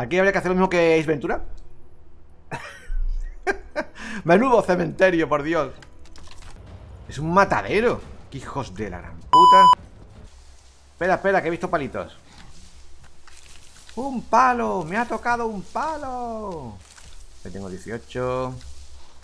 Aquí habría que hacer lo mismo que Ace Ventura. Menudo cementerio, por Dios. Es un matadero. ¡Qué hijos de la gran puta! Espera, espera, que he visto palitos. ¡Un palo! ¡Me ha tocado un palo! Yo tengo 18.